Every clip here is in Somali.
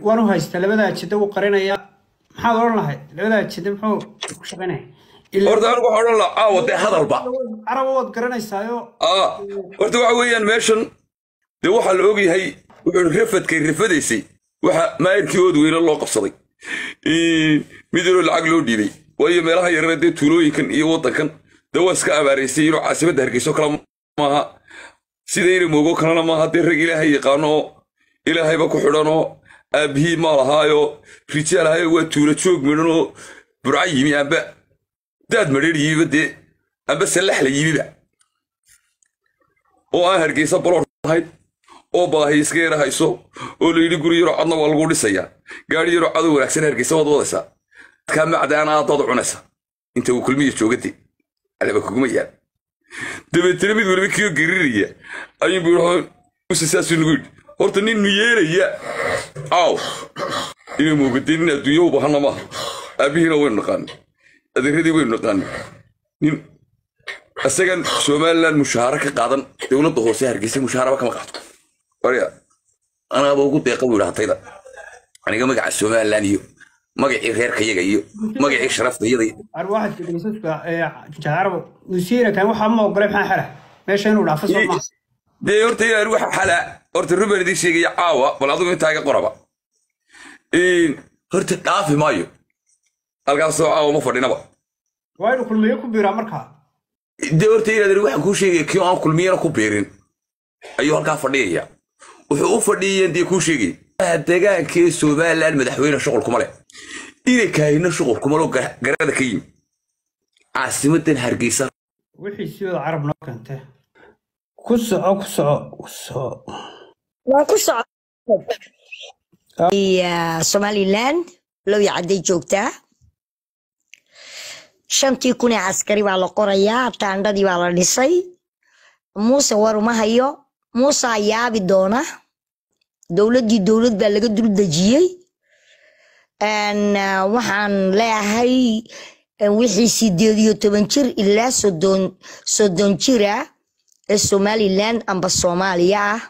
puntland haystaa labadaa jida wuu qarinaya maxaad odhan lahayd labadaa jida muxuu ku shaqaynaya horta anigu waxaan odhan lahaa caawa dee hadalba caraba waad garanaysaayo horta waxa weeyaan meeshan dee waxaa la ogyahay wuxuu rafadkay rafadaysay waxa maayirkii oodweyne loo qabsaday midinoo lacag loo dhiibay waayo meelaha yarana dee tuulooyinkan iyo waddankan dee waa iska abaaraysay inuu caasimadda hargeyso kala maaha sidayna moogo kalena maaha dee rag ilaahay yaqaano oo ilaahayba ku xidhanoo aabihii maal ahaayo rijaal ahaayo waa tuula joog midhanoo burca yimi amba daad madheer yimiba dee amba sallax la yimiba oo aan hargeysa boloor ahayn oo baahi iska yara hayso oo layidhi guri yaroo cadna waa lagu dhisayaa gaari yaroo cadow wanaagsan hargeysa waad wadaysaa dadkaa macdaana aadaad cunaysa inta uu kulmiya joogade alaba kuguma yaal dabeetana mid weliba kiyo geriraya ayuunbu sasaasuu nagu yidhi horta nin miyeelaya aaw inay moogateen nin adduunyahowba hana aabihiina waynu naqaanay adeeradii waynu naqaanay nin isagan somalilan mushaaro ka qaadan dowladda hoose hargeysa mushaaraba kama qaado warya anaaba ugu deeqa buu idhaatayda aniga magaca somalilan iyo magacii reerkayaga iyo magacii sharaftayada arwaxadka dhegasaska jaarbo wasiirka waxaa ma ogolay maxaa xera meesha inuu dhaafo soo dee horta inaan wax xala horta ruben idii sheegaya caawa bal adugu intaa qoraba horta dhaafi maayo halkaasoo caawa ma fadhinaba waainu kulmiye ku biiraa markaa dee horta inaad iri kuu sheegaya kii aan kulmiyana ku biirin ayuu halkaa fadhiyaya wuxuu u fadhiyayeen dee kuu sheegaya degaankee somalilan madaxweyne shuqul kuma leh inay kaahino shuqul kuma garada ka yimi caasimadan hargeysa wixii siyooda carab noo keentee ku soco ku soco ku waan ku soco somaliland lowya cadday joogtaa shantii kun ee caskari baa la qorayaa taandhadii baa la dhisay muuse waruma hayo muusaa yaabi doona dowladdii dowlad baa laga dul dejiyey waxaan leeyahay wixii sideed iyo toban jir ilaa soddon soddon jira ee somalilan amba soomaaliya ah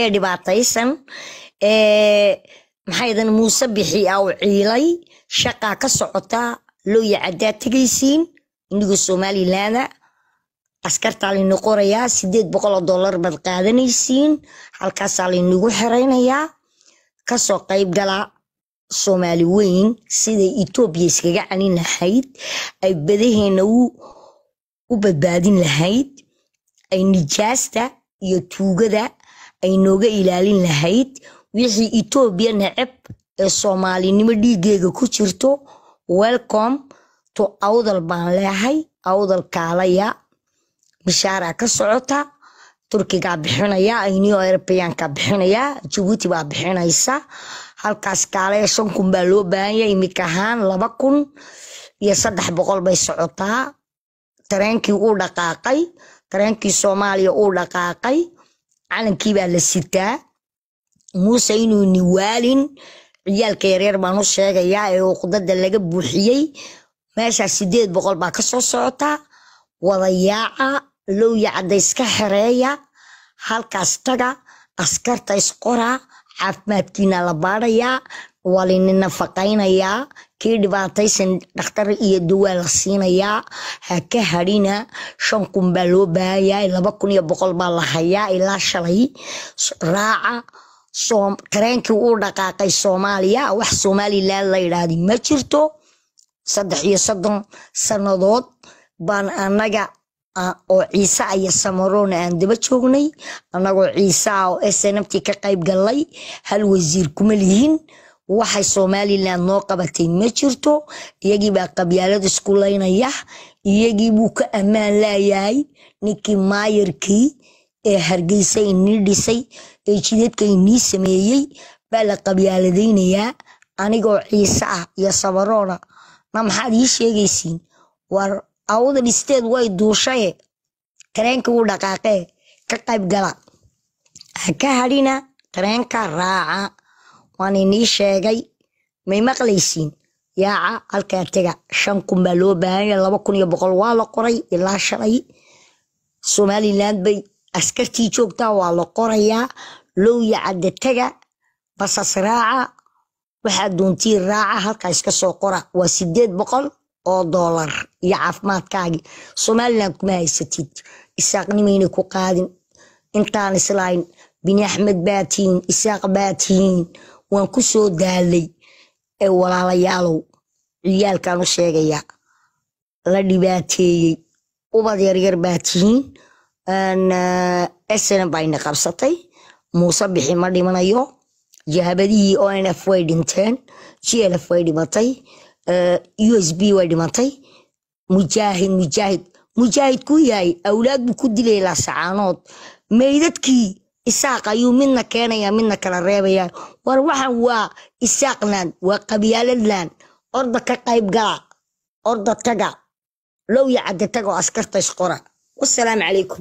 ee dhibaataysan ee maxaydan muuse bixi ah u ciilay shaqaa ka socota looya caddaad tegaysiin inigoo somalilanda askartaa laynu qorayaa sideed oo dollar baad qaadanaysiin halkaasaa laynugu xeraynayaa kasoo qayb gala soomaali weyn siday etoobiya iskaga calin lahayd ay badaheenna u badbaadin lahayd ay nijaasta iyo tuugada ay nooga ilaalin lahayd wixii etoobiya neceb ee soomaalinimo dhiiggeega ku jirto welcom to awdal baan leehay awdal kaalaya bishaaraa ka socota turkigaa bixinaya ayniyo erobeyanka bixinaya jabuuti baa bixinaysa halkaas kaalaya shan kun baa loo baahanya imik ahaan laba kun iyo saddex boqol bay socotaa tareenkii u dhaqaaqay qareenkii soomaaliya uu dhaqaaqay calankii baa la sitaa muuse inuu niwaalin ciyaalka yaryar baan u sheegayaa ee uqdada laga buuxiyey meeshaa sideed boqol baa ka soo socota wadayaaca lowya cadda iska xereeya halkaas taga askarta isqora caafimaadkiina la baadhayaa walini nafaqaynayaa kii dhibaataysan dhakhtar iyo dawaa la siinayaa ha ka hadhina shan kun baa loo baahayaa laba kun iyo boqol baa la hayaa ilaa shalay raaca tareenkii uu dhaqaaqay soomaaliya wax somalilan la yidhaahdi ma jirto saddex iyo soddon sannadood baan anaga oo ciise iyo samarona aan daba joognay annagoo ciise ah oo snmt ka qayb galay hal wasiir kuma lihin waxay somalilan noo qabatay ma jirto iyagiibaa qabyaalad isku laynaya iyagii buu ka ammaan laayahay ninkii maayarkii ee hargeysa inii dhisay ee jidadka inii sameeyey baa la qabyaaladaynayaa anigoo ciise ah iyo sabaroona na maxaad ii sheegaysiin war awda dhisteed way duushaye tareenka u dhaqaaqee ka qayb gala ha ka hadhina tareenka raaca waan inii sheegay may maqlaysiin yaaca halkaa tega shan kun baa loo baahanya laba kun iyo boqol waa la qoray ilaa shalay somaliland bay askartii joogtaa waa la qorayaa low cadde tega basas raaca waxaa doontii raaca halkaa iska soo qora waa sideed boqol oo doolar iyo caafimaadkaagii somaliland kuma haysatid isaaqnimayna ku qaadin intaan islahayn bini axmed baa isaaq baa waan ku soo daalay ee walaalayaalow ciyaalkaan u sheegaya la dhibaateeyey ubad yaryar baa tihiin ah, snm bayna qabsatay muuse bixi ma dhimanayo jahabadihii f way dhinteen glf way dhimatay ah, usb way dhimatay mujaahid mujaahid mujaahid ku yahay awlaad buu ku dilay lasacaanood meydadkii isaaq ayuu midna keenayaa midna kala reebayaa war waxan waa isaaqlan waa qabyaaladlan orda ka qayb gala orda taga low yacadde taga oo askarta isqora wasalaamu calaykum